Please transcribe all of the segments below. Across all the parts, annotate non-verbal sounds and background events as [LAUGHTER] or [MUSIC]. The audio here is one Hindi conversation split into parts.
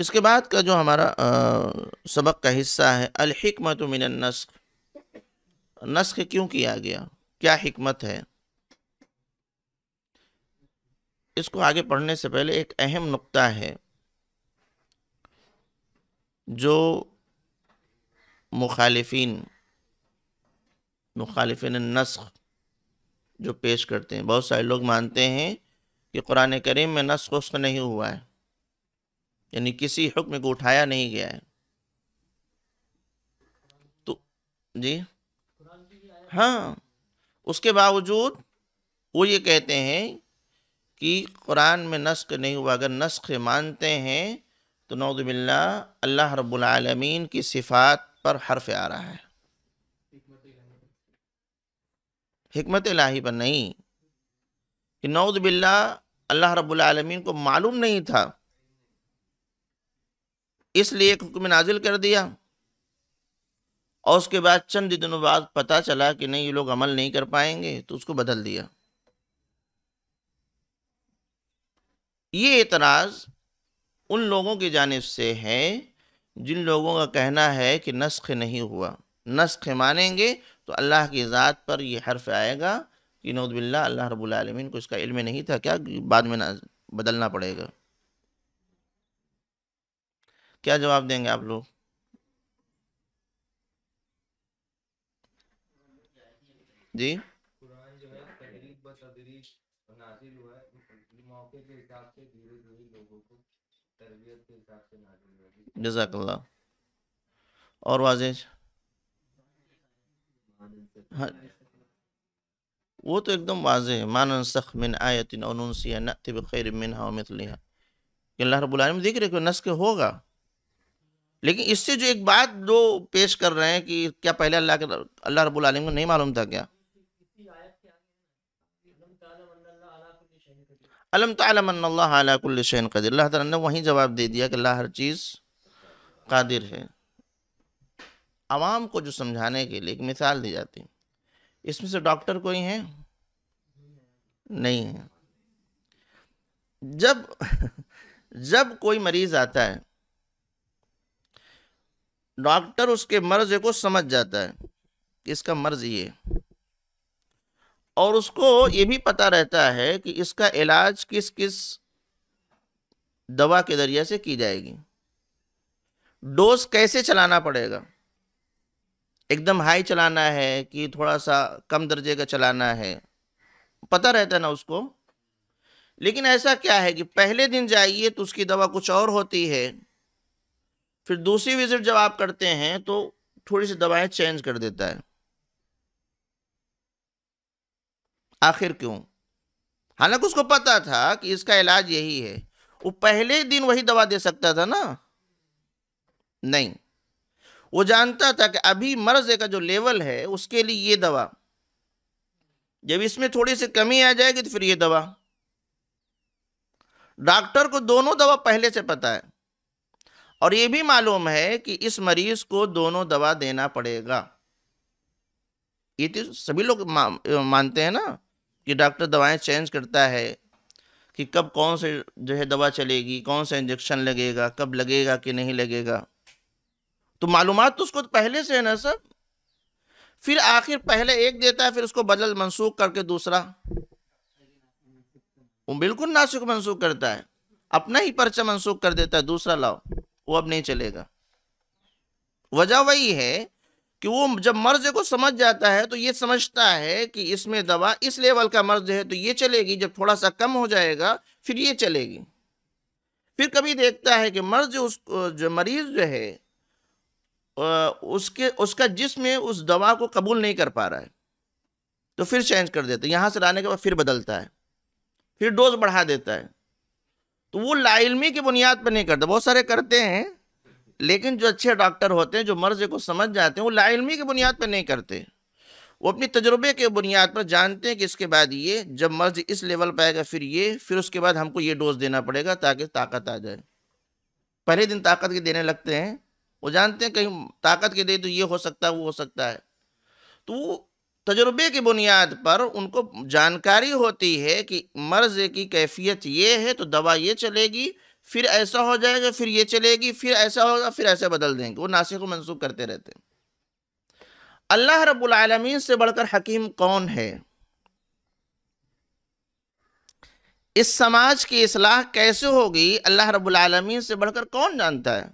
इसके बाद का जो हमारा आ, सबक का हिस्सा है अलहिकमत मिन नस्क नस्क क्यों किया गया क्या हिकमत है इसको आगे पढ़ने से पहले एक अहम नुक्ता है जो मुखालफिन मुखालफन नस्क़ जो पेश करते हैं बहुत सारे लोग मानते हैं कि कुरान करीम में नस्क उस्क नहीं हुआ है यानी किसी हुक्म को उठाया नहीं गया है तो जी हाँ उसके बावजूद वो ये कहते हैं कि कुरान में नस्क नहीं हुआ अगर नस्क मानते हैं तो नौदबिल्ला अल्लाह रब्लमीन की सिफात पर हर्फ आ रहा है हमत लाही पर नहीं कि नौदबिल्ला अल्लाह रब्लमीन को मालूम नहीं था इसलिए एक हुक्म नाजिल कर दिया और उसके बाद चंद दिनों बाद पता चला कि नहीं ये लोग अमल नहीं कर पाएंगे तो उसको बदल दिया ये एतराज़ उन लोगों की जानब से है जिन लोगों का कहना है कि नस्ख नहीं हुआ नस्ख मानेंगे तो अल्लाह की ज़ात पर यह हर्फ आएगा कि नौदबिल्ला अल्लाह रबालमीन को इसका इल्म नहीं था क्या बाद में ना बदलना पड़ेगा क्या जवाब देंगे आप लोग जी जजाकल्ला और वाजेज हाँ वो तो एकदम वाज है मानन सख मिन आयतिन और नसिया नतब खैर मिन हाउ हा मितलिया अल्लाह रबुल्ला में देख रहे हो नस्क होगा लेकिन इससे जो एक बात जो पेश कर रहे हैं कि क्या पहले अल्लाह के अल्लाह रब्बुल आलमीन को नहीं मालूम था क्या अलम तलाकुल्ल शैन कदर अल्लाह तला ने वहीं जवाब दे दिया कि अल्लाह हर चीज़ कादिर है आवाम को जो समझाने के लिए एक मिसाल दी जाती है इसमें से डॉक्टर कोई हैं नहीं है जब [LAUGHS] जब कोई मरीज़ आता है डॉक्टर उसके मर्ज को समझ जाता है कि इसका मर्ज ये और उसको ये भी पता रहता है कि इसका इलाज किस किस दवा के जरिए से की जाएगी डोज कैसे चलाना पड़ेगा एकदम हाई चलाना है कि थोड़ा सा कम दर्जे का चलाना है पता रहता है ना उसको लेकिन ऐसा क्या है कि पहले दिन जाइए तो उसकी दवा कुछ और होती है फिर दूसरी विजिट जब आप करते हैं तो थोड़ी सी दवाएं चेंज कर देता है आखिर क्यों हालांकि उसको पता था कि इसका इलाज यही है वो पहले दिन वही दवा दे सकता था ना नहीं वो जानता था कि अभी मर्ज का जो लेवल है उसके लिए ये दवा जब इसमें थोड़ी सी कमी आ जाएगी तो फिर ये दवा डॉक्टर को दोनों दवा पहले से पता है और ये भी मालूम है कि इस मरीज को दोनों दवा देना पड़ेगा ये तो सभी लोग मानते हैं ना कि डॉक्टर दवाएं चेंज करता है कि कब कौन से जो है दवा चलेगी कौन सा इंजेक्शन लगेगा कब लगेगा कि नहीं लगेगा तो मालूम तो उसको तो पहले से है ना सब फिर आखिर पहले एक देता है फिर उसको बदल मनसूख करके दूसरा वो बिल्कुल नासिक मनसूख करता है अपना ही पर्चा मनसूख कर देता है दूसरा लाओ वो अब नहीं चलेगा वजह वही है कि वो जब मर्ज को समझ जाता है तो ये समझता है कि इसमें दवा इस लेवल का मर्ज है तो ये चलेगी जब थोड़ा सा कम हो जाएगा फिर ये चलेगी फिर कभी देखता है कि मर्ज उस जो मरीज जो है उसके उसका जिसम उस दवा को कबूल नहीं कर पा रहा है तो फिर चेंज कर देता है यहाँ से लाने के बाद फिर बदलता है फिर डोज बढ़ा देता है तो वो लाइलमी की बुनियाद पर नहीं करते बहुत सारे करते हैं लेकिन जो अच्छे डॉक्टर होते हैं जो मर्ज को समझ जाते हैं वो लाइलमी की बुनियाद पर नहीं करते वो अपनी तजुर्बे के बुनियाद पर जानते हैं कि इसके बाद ये जब मर्ज इस लेवल पर आएगा फिर ये फिर उसके बाद हमको ये डोज देना पड़ेगा ताकि ताकत आ जाए पहले दिन ताकत के देने लगते हैं वो जानते हैं कहीं ताकत के दे तो ये हो सकता है वो हो सकता है तो वो तजुर्बे की बुनियाद पर उनको जानकारी होती है कि मर्ज़ की कैफियत ये है तो दवा ये चलेगी फिर ऐसा हो जाएगा फिर ये चलेगी फिर ऐसा होगा फिर ऐसे बदल देंगे वो नासिक को मनसूख करते रहते हैं अल्लाह रबालमीन से बढ़कर हकीम कौन है इस समाज की असलाह कैसे होगी अल्लाह रबालमीन से बढ़कर कौन जानता है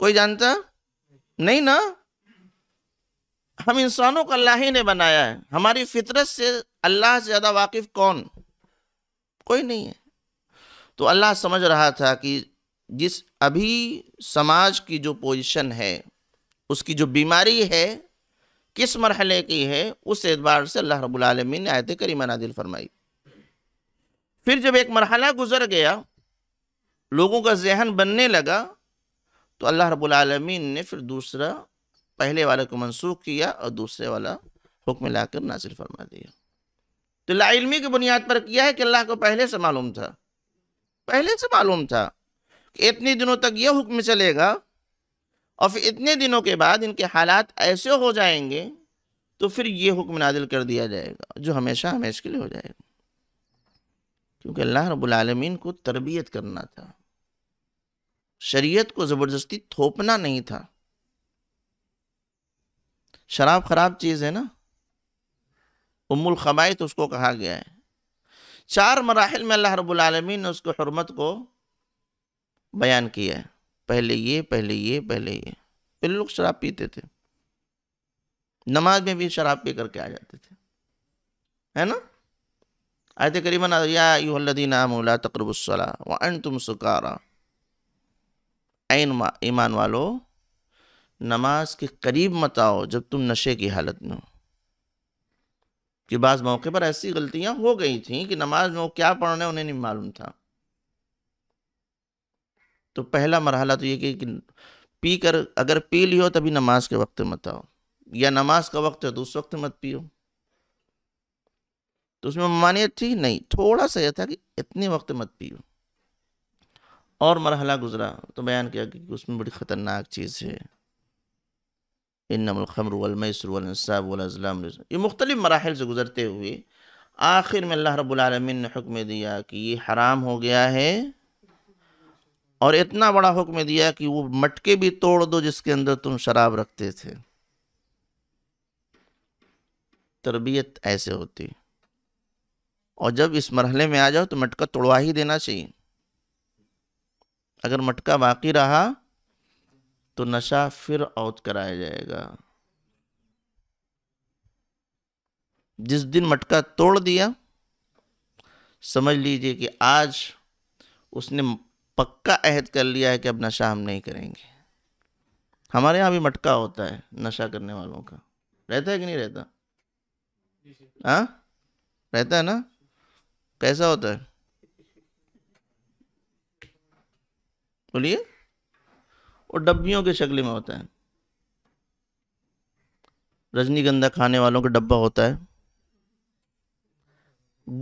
कोई जानता नहीं ना हम इंसानों को अल्लाह ही ने बनाया है हमारी फितरत से अल्लाह से ज़्यादा वाकिफ़ कौन कोई नहीं है तो अल्लाह समझ रहा था कि जिस अभी समाज की जो पोजीशन है उसकी जो बीमारी है किस मरहले की है उस एतबार से अल्लाह रबालमीन ने आयत करीमा नादिल फरमाई फिर जब एक मरहला गुज़र गया लोगों का जहन बनने लगा तो अल्लाह रबालमीन ने फिर दूसरा पहले वाले को मनसूख किया और दूसरे वाला हुक्म लाकर नासिल फरमा दिया तो लाइलमी की बुनियाद पर किया है कि अल्लाह को पहले से मालूम था पहले से मालूम था कि इतने दिनों तक यह हुक्म चलेगा और फिर इतने दिनों के बाद इनके हालात ऐसे हो जाएंगे तो फिर ये हुक्म नादिल कर दिया जाएगा जो हमेशा हमेशा के लिए हो जाएगा क्योंकि अल्लाह रबालमीन को तरबियत करना था शरीयत को ज़बरदस्ती थोपना नहीं था शराब खराब चीज़ है ना खबाई तो उसको कहा गया है चार मराहल में अल्लाह रबालमीन ने उसको हरमत को बयान किया है पहले ये पहले ये पहले ये पहले लोग शराब पीते थे नमाज में भी शराब पी करके आ जाते थे है ना आयत करीबन यादीन आमला तकरबसला वन तुम सुकारा ऐन ईमान वालों नमाज के करीब मत आओ जब तुम नशे की हालत में हो कि बाज़ मौके पर ऐसी गलतियां हो गई थी कि नमाज में वो क्या पढ़ना है उन्हें नहीं मालूम था तो पहला मरहला तो ये कि पी कर अगर पी लियो तभी नमाज के वक्त मत आओ या नमाज का वक्त है तो उस वक्त मत पियो तो उसमें मानियत थी नहीं थोड़ा सा यह था कि इतने वक्त मत पियो और मरहला गुजरा तो बयान किया कि उसमें बड़ी ख़तरनाक चीज़ है इनमलखमर वलमसर वनसाब वज़लाम ये मुख्तलि मराहल से गुज़रते हुए आखिर में अल्लाह रब्लमिन ने हुक्म दिया कि ये हराम हो गया है और इतना बड़ा हुक्म दिया कि वो मटके भी तोड़ दो जिसके अंदर तुम शराब रखते थे तरबियत ऐसे होती और जब इस मरहले में आ जाओ तो मटका तोड़वा ही देना चाहिए अगर मटका बाकी रहा तो नशा फिर आउट कराया जाएगा जिस दिन मटका तोड़ दिया समझ लीजिए कि आज उसने पक्का अहद कर लिया है कि अब नशा हम नहीं करेंगे हमारे यहाँ भी मटका होता है नशा करने वालों का रहता है कि नहीं रहता हाँ रहता है ना कैसा होता है बोलिए और डब्बियों की शक्ल में होता है रजनीगंधा खाने वालों का डब्बा होता है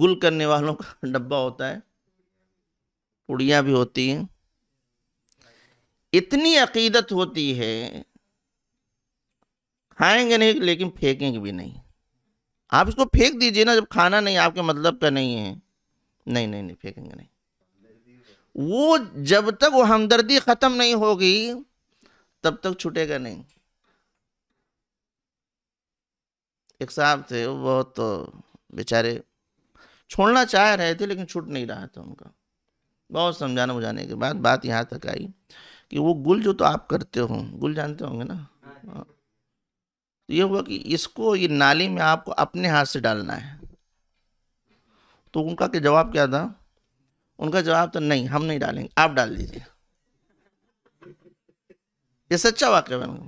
गुल करने वालों का [LAUGHS] डब्बा होता है पुड़िया भी होती हैं इतनी अकीदत होती है खाएंगे नहीं लेकिन फेंकेंगे भी नहीं आप इसको फेंक दीजिए ना जब खाना नहीं आपके मतलब का नहीं है नहीं नहीं नहीं फेंकेंगे नहीं वो जब तक वो हमदर्दी ख़त्म नहीं होगी तब तक छूटेगा नहीं एक साहब थे वो बहुत तो बेचारे छोड़ना चाह रहे थे लेकिन छूट नहीं रहा था उनका बहुत समझाना बुझाने के बाद बात यहाँ तक आई कि वो गुल जो तो आप करते हो गुल जानते होंगे ना हाँ। तो ये हुआ कि इसको ये नाली में आपको अपने हाथ से डालना है तो उनका के जवाब क्या था उनका जवाब तो नहीं हम नहीं डालेंगे आप डाल दीजिए ये सच्चा वाक्य गया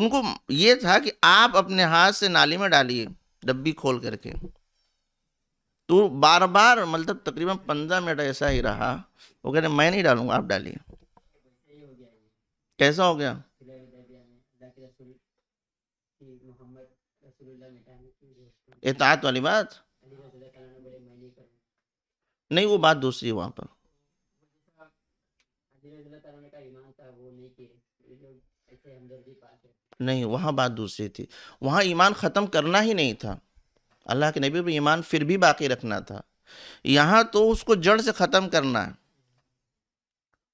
उनको ये था कि आप अपने हाथ से नाली में डालिए डब्बी खोल करके तो बार बार मतलब तकरीबन पंद्रह मिनट ऐसा ही रहा वो कह रहे मैं नहीं डालूंगा आप डालिए कैसा हो गया एहतात वाली बात नहीं वो बात दूसरी है वहाँ पर नहीं वहां बात दूसरी थी वहां ईमान ख़त्म करना ही नहीं था अल्लाह के नबी पर ईमान फिर भी बाकी रखना था यहाँ तो उसको जड़ से ख़त्म करना है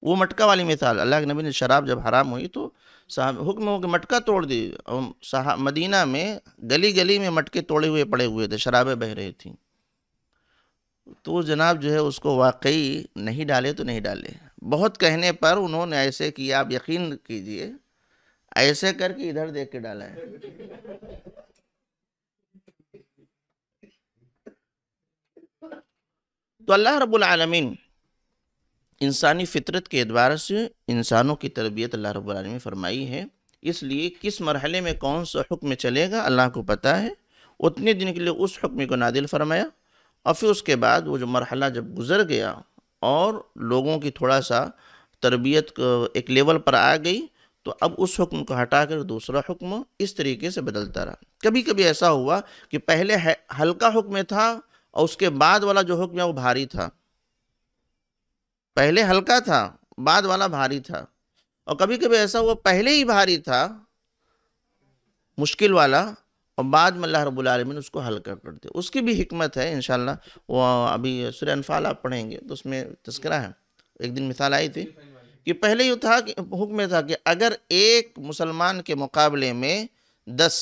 वो मटका वाली मिसाल अल्लाह के नबी ने शराब जब हराम हुई तो साहब हुक्म हो मटका तोड़ दी और मदीना में गली गली में मटके तोड़े हुए पड़े हुए थे शराबें बह रही थी तो जनाब जो है उसको वाकई नहीं डाले तो नहीं डाले बहुत कहने पर उन्होंने ऐसे किया आप यकीन कीजिए ऐसे करके इधर देख के डाला है तो अल्लाह रब्बुल आलमीन इंसानी फितरत के एतबार से इंसानों की तरबियत अल्लाह रब्बुल आलमीन फरमाई है इसलिए किस मरहले में कौन सा हुक्म चलेगा अल्लाह को पता है उतने दिन के लिए उस हुक्म को नादिल फरमाया और फिर उसके बाद वो जो मरहला जब गुज़र गया और लोगों की थोड़ा सा तरबियत एक लेवल पर आ गई तो अब उस हुक्म को हटाकर दूसरा हुक्म इस तरीके से बदलता रहा कभी कभी ऐसा हुआ कि पहले हल्का हुक्म था और उसके बाद वाला जो हुक्म है वो भारी था पहले हल्का था बाद वाला भारी था और कभी कभी ऐसा हुआ पहले ही भारी था मुश्किल वाला और बाद में अल्लाह रबालमिन उसको हल कर कर दिया उसकी भी हिकमत है इन वो अभी सुर अनफाल आप पढ़ेंगे तो उसमें तस्करा है एक दिन मिसाल आई थी कि पहले यूँ था कि हुक्म था कि अगर एक मुसलमान के मुकाबले में दस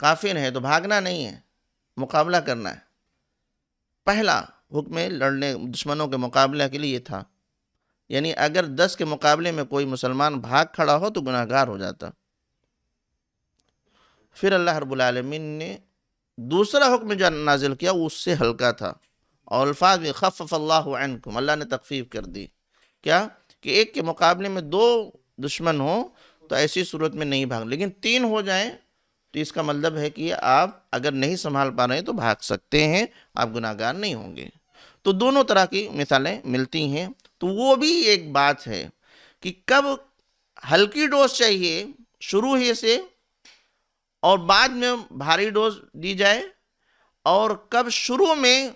काफिर हैं तो भागना नहीं है मुकाबला करना है पहला हुक्म लड़ने दुश्मनों के मुकाबले के लिए था यानी अगर दस के मुकाबले में कोई मुसलमान भाग खड़ा हो तो गुनाहगार हो जाता फिर अल्लाह रबालमीन ने दूसरा हुक्म जो नाजिल किया उससे हल्का था और अल्फाज में खफ़ल्लाकुम अल्लाह ने तकफीफ कर दी क्या कि एक के मुकाबले में दो दुश्मन हो तो ऐसी सूरत में नहीं भाग लेकिन तीन हो जाएं तो इसका मतलब है कि आप अगर नहीं संभाल पा रहे हैं तो भाग सकते हैं आप गुनागार नहीं होंगे तो दोनों तरह की मिसालें मिलती हैं तो वो भी एक बात है कि कब हल्की डोज चाहिए शुरू ही से और बाद में भारी डोज दी जाए और कब शुरू में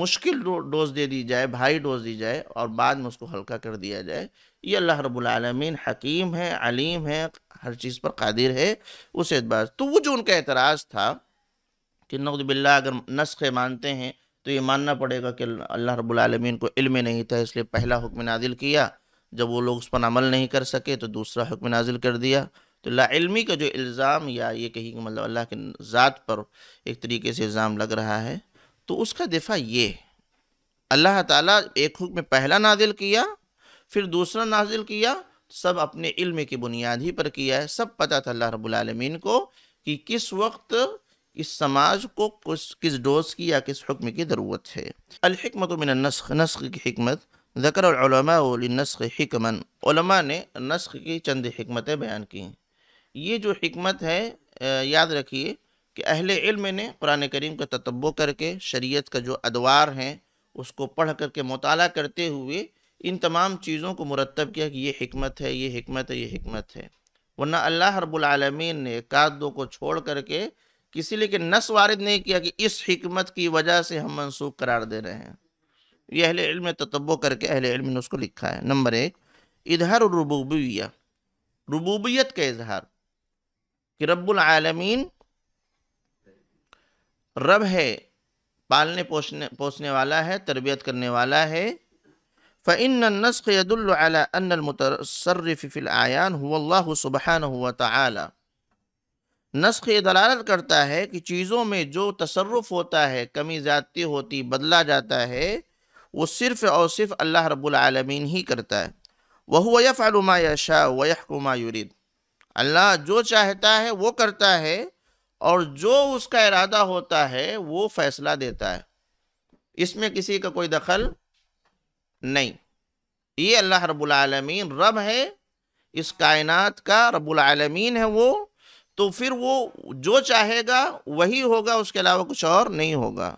मुश्किल डोज दे दी जाए भारी डोज दी जाए और बाद में उसको हल्का कर दिया जाए ये अल्लाह रबालमीन हकीम है अलीम है हर चीज़ पर कादिर है उस एतबार तो वो जो उनका एतराज़ था कि नकदबिल्ला अगर नस्ख मानते हैं तो ये मानना पड़ेगा कि अल्लाह रबालमीन को इल्म नहीं था इसलिए पहला हुक्म नाजिल किया जब वो लोग उस पर अमल नहीं कर सके तो दूसरा हुक्म नाजिल कर दिया तो लाइलमी का जो इल्ज़ाम या ये कहीं मतलब अल्लाह के ज़ात पर एक तरीके से इल्ज़ाम लग रहा है तो उसका दिफा ये अल्लाह ताला एक हुक्म पहला नाजिल किया फिर दूसरा नाजिल किया सब अपने इल्म की बुनियाद ही पर किया है सब पता था अल्लाह रबालमीन को कि किस वक्त इस समाज को किस किस डोज की या किस हुक्म की ज़रूरत है अलहमत मिनस्ख नस्ख की हमत ज़कर नस्ख हमन ने नस्ख की चंद हमतें बयान की ये जो हमत है याद रखिए कि अहल इल्म ने कुरान करीम का ततब्बो करके शरीयत का जो अदवार हैं उसको पढ़ कर के मताल करते हुए इन तमाम चीज़ों को मुरतब किया कि ये हमत है ये हमत है ये हमत है वरना अल्लाह रबालमीन ने कादों को छोड़ करके किसी लेकिन के नस वारद नहीं किया कि इस हमत की वजह से हम मनसूख करार दे रहे हैं ये अहल इल्म ततब्बो करके अहल इल्म ने उसको लिखा है नंबर एक इधर रबूबिया रबूबियत का इजहार कि रब्बुल आलमीन रब है पालने पोषने पोषने वाला है तरबियत करने वाला है फ़िन नस्क यदुल्लामतरफ़िल सुबहान हुआ तला नस्क ये दलालत करता है कि चीज़ों में जो तसरफ़ होता है कमी ज़्यादती होती बदला जाता है वो सिर्फ़ और सिर्फ अल्लाह रब्बुल आलमीन ही करता है वह वफ़ालुमा शाह वहकुमा युरिद अल्लाह जो चाहता है वो करता है और जो उसका इरादा होता है वो फैसला देता है इसमें किसी का कोई दखल नहीं ये अल्लाह रबालमीन रब है इस कायनात का रबालमीन है वो तो फिर वो जो चाहेगा वही होगा उसके अलावा कुछ और नहीं होगा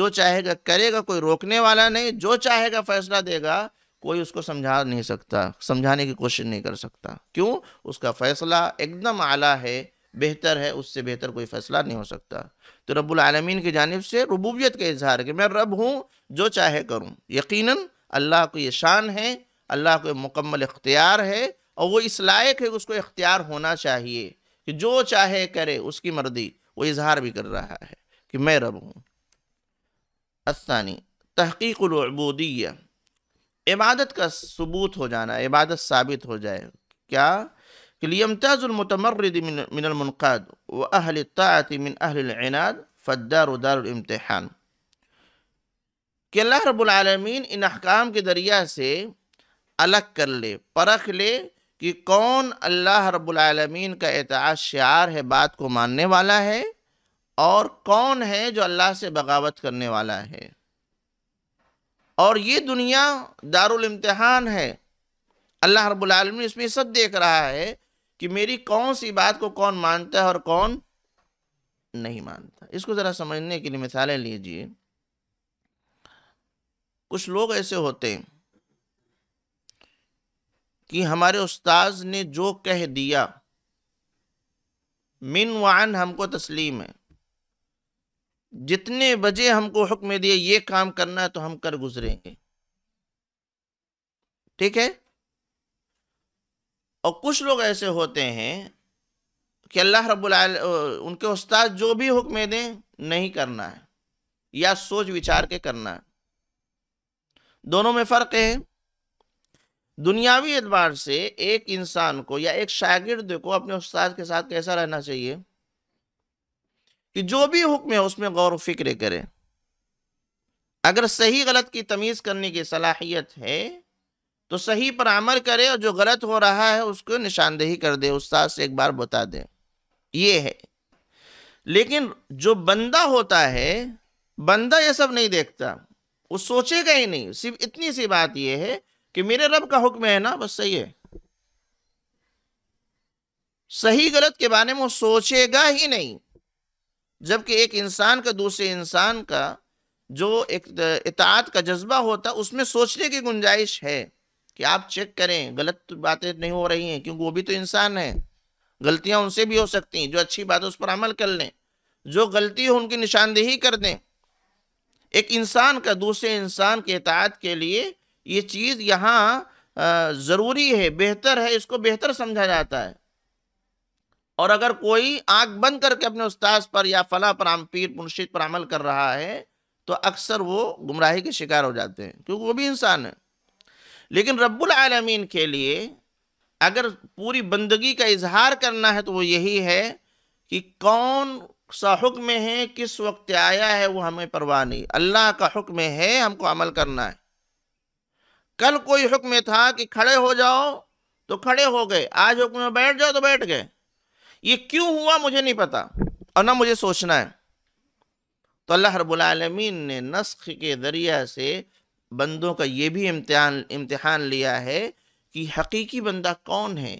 जो चाहेगा करेगा कोई रोकने वाला नहीं जो चाहेगा फैसला देगा कोई उसको समझा नहीं सकता समझाने की कोशिश नहीं कर सकता क्यों उसका फ़ैसला एकदम आला है बेहतर है उससे बेहतर कोई फ़ैसला नहीं हो सकता तो रब्बुल आलमीन की जानब से रबूबियत का इजहार कि मैं रब हूँ जो चाहे करूँ यकीन अल्लाह को ये शान है अल्लाह को मुकम्मल इख्तियार है और वो इस लायक है उसको इख्तियार होना चाहिए कि जो चाहे करे उसकी मर्दी वो इजहार भी कर रहा है कि मैं रब हूँ असानी तहकीकबूदिया इबादत का सबूत हो जाना इबादत साबित हो जाए क्या कि लियमताज़ुलमतमरद व अहल तात मिन अहलनाद फ़दार दारम्तहान कि अल्लाह रबालमीन इन अहकाम के दरिया से अलग कर ले परख ले कि कौन अल्लाह रबालमीन का एताज शार है बात को मानने वाला है और कौन है जो अल्लाह से बगावत करने वाला है और ये दुनिया दारुल इम्तिहान है अल्लाह रब्बुल इसमें सब देख रहा है कि मेरी कौन सी बात को कौन मानता है और कौन नहीं मानता इसको ज़रा समझने के लिए मिसालें लीजिए कुछ लोग ऐसे होते हैं कि हमारे उस्ताज ने जो कह दिया मिन वान हमको तस्लीम है जितने बजे हमको हुक्म दिए ये काम करना है तो हम कर गुजरेंगे ठीक है और कुछ लोग ऐसे होते हैं कि अल्लाह रब्बुल उनके उस्ताद जो भी हुक्म दें नहीं करना है या सोच विचार के करना है दोनों में फ़र्क है दुनियावी एतबार से एक इंसान को या एक शागिर्द को अपने उस्ताद के साथ कैसा रहना चाहिए कि जो भी हुक्म है उसमें गौर फिक्र करें अगर सही गलत की तमीज़ करने की सलाहियत है तो सही पर अमल करे और जो गलत हो रहा है उसको निशानदेही कर दे उस्ताद से एक बार बता दे ये है लेकिन जो बंदा होता है बंदा ये सब नहीं देखता वो सोचेगा ही नहीं सिर्फ इतनी सी बात यह है कि मेरे रब का हुक्म है ना बस सही है सही गलत के बारे में वो सोचेगा ही नहीं जबकि एक इंसान का दूसरे इंसान का जो एक इतात का जज्बा होता उसमें सोचने की गुंजाइश है कि आप चेक करें गलत बातें नहीं हो रही हैं क्योंकि वो भी तो इंसान है गलतियां उनसे भी हो सकती हैं जो अच्छी बात है उस पर अमल कर लें जो गलती हो उनकी निशानदेही कर दें एक इंसान का दूसरे इंसान के इतात के लिए ये चीज़ यहाँ ज़रूरी है बेहतर है इसको बेहतर समझा जाता है और अगर कोई आंख बंद करके अपने उस्ताद पर या फला पर आम पीर मुर्शिद पर अमल कर रहा है तो अक्सर वो गुमराही के शिकार हो जाते हैं क्योंकि वो भी इंसान है लेकिन रब्बुल आलमीन के लिए अगर पूरी बंदगी का इजहार करना है तो वो यही है कि कौन सा हुक्म है किस वक्त आया है वो हमें परवाह नहीं अल्लाह का हुक्म है हमको अमल करना है कल कोई हुक्म था कि खड़े हो जाओ तो खड़े हो गए आज हुक्म में बैठ जाओ तो बैठ गए ये क्यों हुआ मुझे नहीं पता और ना मुझे सोचना है तो अल्लाह रबालमीन ने नस्ख के दरिया से बंदों का ये भी इम्तहान इम्तहान लिया है कि हकीकी बंदा कौन है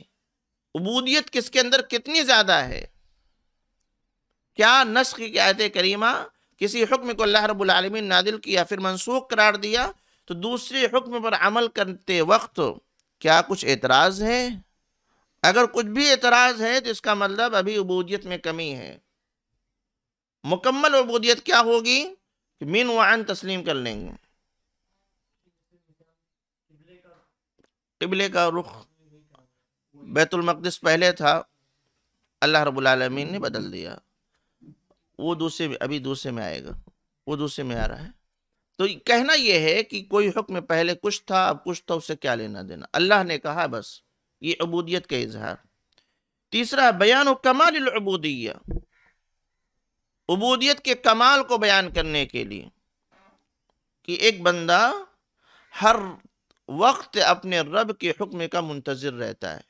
उबूदियत किसके अंदर कितनी ज़्यादा है क्या नस्ख की आयत करीमा किसी हुक्म को अल्लाह रबालमीन नादिल किया फिर मनसूख करार दिया तो दूसरे हुक्म पर अमल करते वक्त क्या कुछ एतराज़ है अगर कुछ भी एतराज़ है तो इसका मतलब अभी अबूदियत में कमी है मुकम्मल अबूदियत क्या होगी कि मिन वन तस्लीम कर लेंगे किबले का रुख बैतुलमक़दस पहले था अल्लाह रबालमीन ने बदल दिया वो दूसरे में अभी दूसरे में आएगा वो दूसरे में आ रहा है तो कहना यह है कि कोई हुक्म पहले कुछ था अब कुछ था तो उससे क्या लेना देना अल्लाह ने कहा बस ये अबूदियत का इजहार तीसरा बयान कमाल अबूदिया अबूदियत के कमाल को बयान करने के लिए कि एक बंदा हर वक्त अपने रब के हुक्म का मुंतज़र रहता है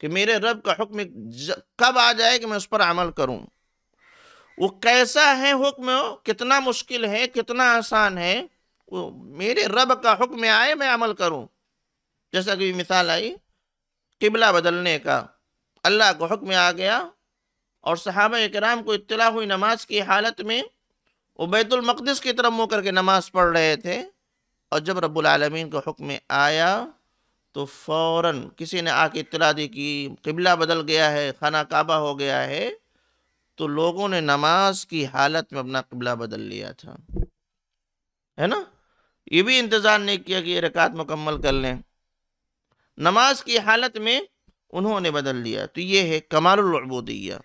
कि मेरे रब का हुक्म कब आ जाए कि मैं उस पर अमल करूं वो कैसा है हुक्म कितना मुश्किल है कितना आसान है वो मेरे रब का हुक्म आए मैं अमल करूं जैसा कि मिसाल आई किबला बदलने का अल्लाह को हुक्म आ गया और साहब कराम को इतला हुई नमाज की हालत में वो बैतुलमक़दस की तरफ मुँह करके नमाज पढ़ रहे थे और जब रबालमीन का हुक्म आया तो फ़ौर किसी ने आके इतला दी कि किबला बदल गया है खाना काबा हो गया है तो लोगों ने नमाज की हालत में अपना किबला बदल लिया था है ना ये भी इंतज़ार नहीं किया कि ये रकात मुकम्मल कर लें नमाज की हालत में उन्होंने बदल लिया तो ये है कमालबूदिया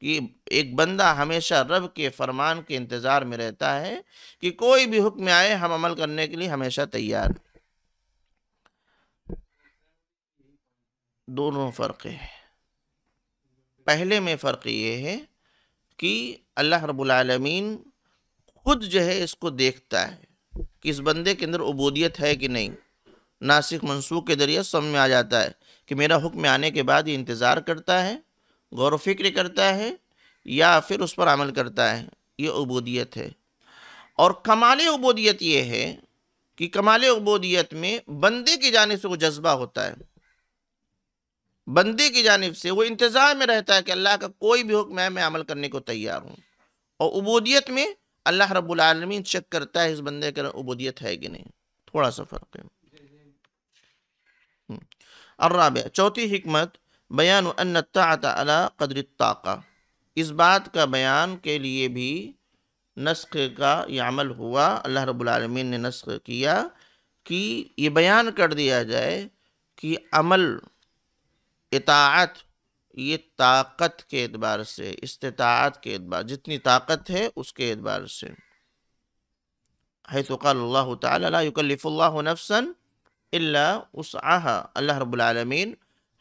कि एक बंदा हमेशा रब के फरमान के इंतज़ार में रहता है कि कोई भी हुक्म आए हम अमल करने के लिए हमेशा तैयार दोनों फ़र्क है पहले में फ़र्क ये है कि अल्लाह रबालमीन खुद जो है इसको देखता है कि इस बंदे के अंदर उबूदियत है कि नहीं नासिक मनसूख के ज़रिए समझ में आ जाता है कि मेरा हुक्म आने के बाद ये इंतज़ार करता है गौर फिक्र करता है या फिर उस पर अमल करता है ये उबोदियत है और कमाल उबोदियत ये है कि कमाल उबोदियत में बंदे की जानब से वो जज्बा होता है बंदे की जानब से वो इंतज़ार में रहता है कि अल्लाह का कोई भी हुक्म है मैं अमल करने को तैयार हूँ और उबोदियत में अल्लाह रब्बुल रबालमीन चेक करता है इस बंदे का उबोदियत है कि नहीं थोड़ा सा फ़र्क है हम्म। अर्राब चौथी हमत बयान अनताता अला कदर ताक़ा इस बात का बयान के लिए भी नस्ख का यह अमल हुआ अल्लाह रबालमीन ने नस्ख किया कि ये बयान कर दिया जाए कि अमल इतात ये ताकत के अतबार से इस्तात के अतबार जितनी ताकत है उसके अतबार से है तो इल्ला उस आहा अल्लाह रबालमीन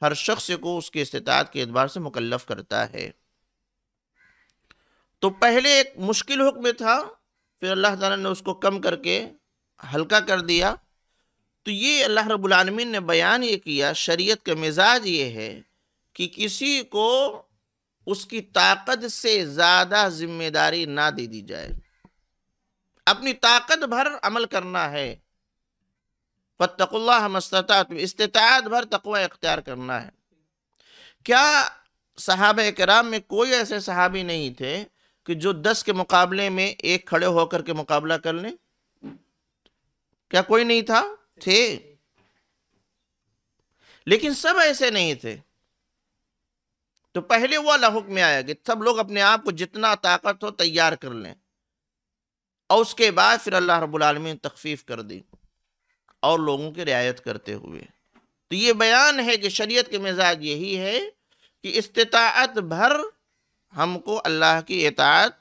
हर शख्स को उसकी इस्तात के अतबार से मुकलफ करता है तो पहले एक मुश्किल हुक्म था फिर अल्लाह ताला ने उसको कम करके हल्का कर दिया तो ये अल्लाह रबालमीन ने बयान ये किया शरीयत का मिजाज ये है कि किसी को उसकी ताकत से ज़्यादा जिम्मेदारी ना दे दी जाए अपनी ताकत भर अमल करना है फ़तकुल्ला मस्तात इस्तात भर तकवा इख्तियार करना है क्या साहब कराम में कोई ऐसे सहाबी नहीं थे कि जो दस के मुकाबले में एक खड़े होकर के मुकाबला कर लें क्या कोई नहीं था थे लेकिन सब ऐसे नहीं थे तो पहले वाला हुक्म आया कि सब लोग अपने आप को जितना ताकत हो तैयार कर लें और उसके बाद फिर अल्लाह रबुलमी तकफीफ कर दी और लोगों की रियायत करते हुए तो ये बयान है कि शरीयत के मिजाज यही है कि इस्तात भर हमको अल्लाह की इतात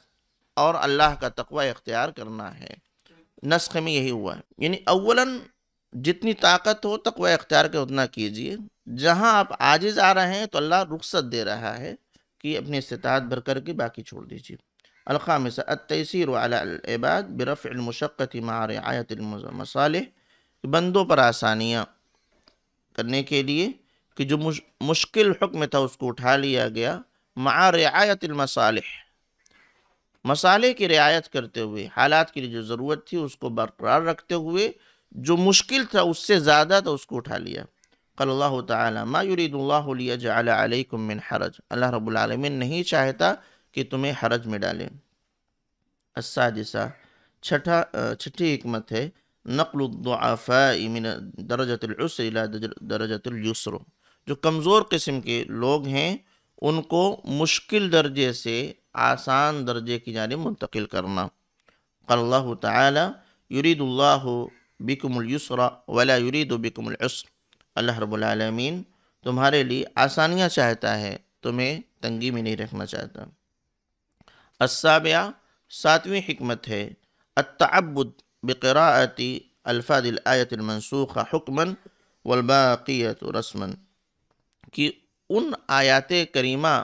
और अल्लाह का तकवा इख्तियार करना है नस्ख में यही हुआ है यानी अवला जितनी ताकत हो तकवा इख्तियार के उतना कीजिए जहाँ आप आजिज़ आ रहे हैं तो अल्लाह रुख्सत दे रहा है कि अपनी इस्तात भर करके बाकी छोड़ दीजिए अलखाम तयसर अबाद बरफ़ मशक्क़त मार आयत मसाले बंदों पर आसानियाँ करने के लिए कि जो मुश, मुश्किल हुक्म था उसको उठा लिया गया मा रियायतमसाल मसाले की रियायत करते हुए हालात के लिए जो ज़रूरत थी उसको बरकरार रखते हुए जो मुश्किल था उससे ज़्यादा था तो उसको उठा लिया कल्ला तमायुरीदुल्लाकुमिन हरज अल्लाह रबालमीन नहीं चाहता कि तुम्हें हरज में डालें जिसा छठा छठी हमत है नकलफ़ा मिन दरजतलसर इला जो कमज़ोर किस्म के लोग हैं उनको मुश्किल दर्जे से आसान दर्जे की जानब मुंतकिल करना कल्ला तरीदुल्ला बिकमलसरा वला युरीद बिकमलसर अल्लाह रबालमीन तुम्हारे लिए आसानियाँ चाहता है तुम्हें तंगी में नहीं रखना चाहता असाबिया सातवीं हमत है अतबुद बक़राअती अल्फ़ादिलआयतमनसूख़ हुक्मन वलबाक़ियत रस्मन कि उन आयात करीमा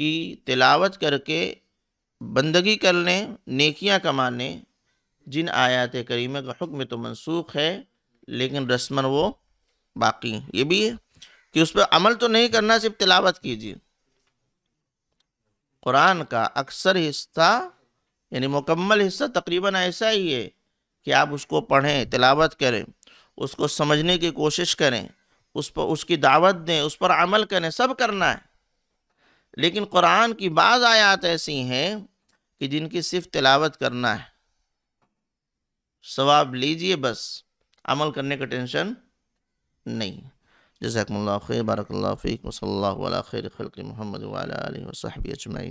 की तिलावत करके बंदगी कर लें नेकियां कमा जिन आयात करीमे का हुक्म तो मनसूख है लेकिन रस्मन वो बाकी ये भी है कि उस पर अमल तो नहीं करना सिर्फ तिलावत कीजिए कुरान का अक्सर हिस्सा यानी मुकम्मल हिस्सा तकरीबन ऐसा ही है कि आप उसको पढ़ें तिलावत करें उसको समझने की कोशिश करें उस पर उसकी दावत दें उस पर अमल करें सब करना है लेकिन कुरान की बाज़ आयात ऐसी हैं कि जिनकी सिर्फ तिलावत करना है सवाब लीजिए बस अमल करने का टेंशन नहीं जैसे खैर बारकल्लाफ़ी फ़ीक खैर खल्क महमद वाल वसहबी अजमैन